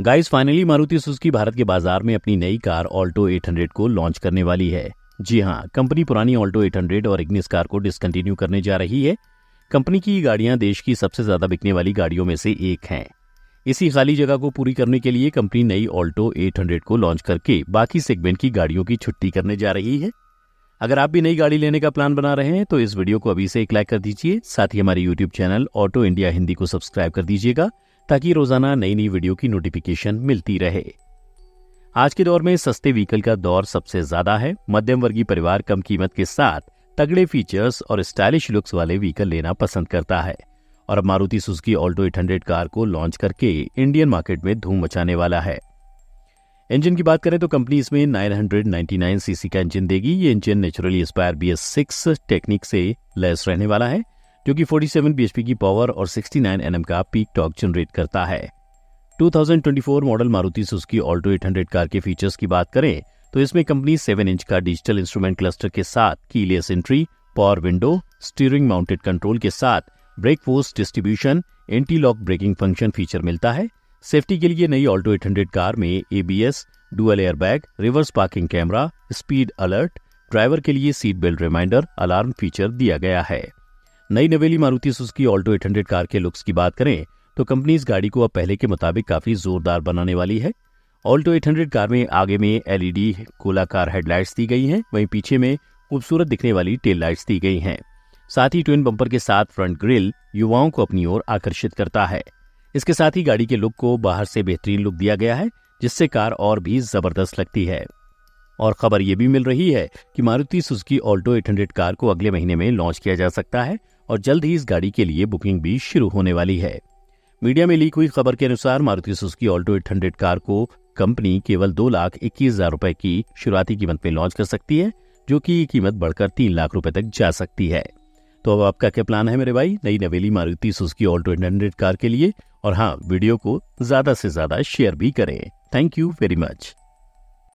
guys finally Maruti Suzuki Bharat के बाजार में अपनी नई कार ऑल्टो 800 को लॉन्च करने वाली है जी हाँ कंपनी पुरानी ऑल्टो 800 और इग्निस कार को डिसकंटिन्यू करने जा रही है कंपनी की ये गाड़ियां देश की सबसे ज्यादा बिकने वाली गाड़ियों में से एक हैं इसी खाली जगह को पूरी करने के लिए कंपनी नई ऑल्टो 800 को लॉन्च करके बाकी सेगमेंट की गाड़ियों की छुट्टी करने जा रही है अगर आप भी नई गाड़ी लेने का प्लान बना रहे हैं तो इस वीडियो को अभी से एक लाइक कर दीजिए साथ ही हमारे YouTube channel auto India Hindi को सब्सक्राइब कर दीजिएगा ताकि रोजाना नई नई वीडियो की नोटिफिकेशन मिलती रहे आज के दौर में सस्ते व्हीकल का दौर सबसे ज्यादा है मध्यम वर्गीय परिवार कम कीमत के साथ तगड़े फीचर्स और स्टाइलिश लुक्स वाले व्हीकल लेना पसंद करता है और मारुति सुजुकी ऑल्टो 800 कार को लॉन्च करके इंडियन मार्केट में धूम मचाने वाला है इंजन की बात करें तो कंपनी इसमें 999 सीसी का इंजन देगी ये engine naturally inspire B S six technique से लेस रहने वाला है जो कि 47 bhp की पावर और 69 nm का पीक टॉक जनरेट करता है 2024 model Maruti Suzuki Alto 800 car के फीचर्स की बात करें तो इसमें कंपनी 7 इंच का डिजिटल इंस्ट्रूमेंट क्लस्टर के साथ keyless entry power window steering mounted control के साथ brake force distribution anti lock braking function feature मिलता है सेफ्टी के लिए नई ऑल्टो 800 कार में ABS dual airbag reverse parking camera speed alert driver के लिए seat belt reminder alarm feature दिया गया है नई नवेली मारुति सुजुकी ऑल्टो 800 कार के लुक्स की बात करें तो कंपनी इस गाड़ी को अब पहले के मुताबिक काफी जोरदार बनाने वाली है ऑल्टो 800 कार में आगे में एलईडी गोलाकार हेडलाइट्स दी गई हैं वहीं पीछे में खूबसूरत दिखने वाली टेल लाइट्स दी गई हैं साथ ही ट्विन बम्पर के साथ फ्रंट ग्रिल युवाओं को अपनी ओर आकर्षित करता है इसके साथ ही गाड़ी के लुक को बाहर से बेहतरीन लुक दिया गया है जिससे कार और भी जबरदस्त लगती है और खबर ये भी मिल रही है कि मारुति सुजुकी ऑल्टो 800 कार को अगले महीने में लॉन्च किया जा सकता है और जल्द ही इस गाड़ी के लिए बुकिंग भी शुरू होने वाली है मीडिया में लीक हुई खबर के अनुसार Maruti Suzuki Alto hundred car को कंपनी केवल दो लाख इक्कीस हजार रूपए की शुरुआती कीमत में लॉन्च कर सकती है जो कि कीमत बढ़कर तीन लाख रुपए तक जा सकती है तो अब आपका क्या प्लान है मेरे भाई नई नवेली Maruti Suzuki Alto hundred car के लिए और हाँ वीडियो को ज्यादा से ज्यादा शेयर भी करें थैंक यू वेरी मच